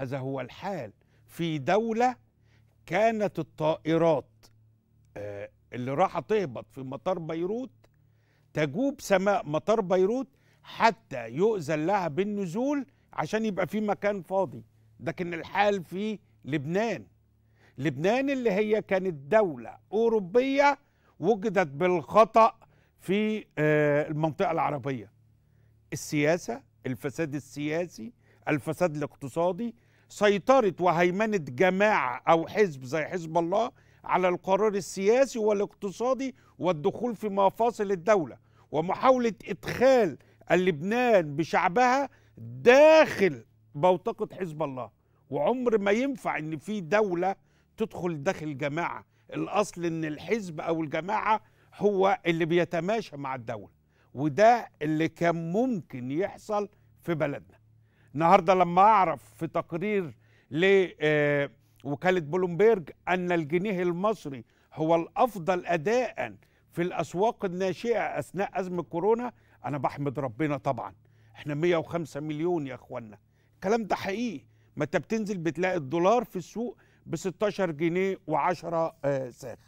هذا هو الحال في دولة كانت الطائرات آه، اللي راح تهبط في مطار بيروت تجوب سماء مطار بيروت حتى يؤذن لها بالنزول عشان يبقى في مكان فاضي ده كان الحال في لبنان لبنان اللي هي كانت دولة أوروبية وجدت بالخطأ في آه، المنطقة العربية السياسة الفساد السياسي الفساد الاقتصادي سيطرة وهيمنة جماعة أو حزب زي حزب الله على القرار السياسي والاقتصادي والدخول في مفاصل الدولة ومحاولة إدخال لبنان بشعبها داخل بوتقة حزب الله وعمر ما ينفع إن في دولة تدخل داخل جماعة الأصل إن الحزب أو الجماعة هو اللي بيتماشى مع الدولة وده اللي كان ممكن يحصل في بلدنا النهارده لما اعرف في تقرير لوكاله آه، بلومبيرج ان الجنيه المصري هو الافضل اداء في الاسواق الناشئه اثناء ازمه كورونا انا بحمد ربنا طبعا احنا 105 مليون يا اخوانا الكلام ده حقيقي انت بتنزل بتلاقي الدولار في السوق ب 16 جنيه و10 آه، ساخ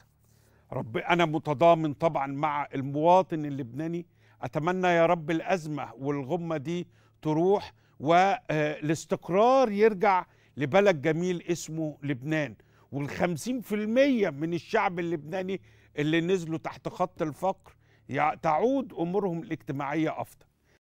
رب انا متضامن طبعا مع المواطن اللبناني اتمنى يا رب الازمه والغمه دي تروح والاستقرار يرجع لبلد جميل اسمه لبنان والخمسين في المية من الشعب اللبناني اللي نزلوا تحت خط الفقر تعود أمورهم الاجتماعية أفضل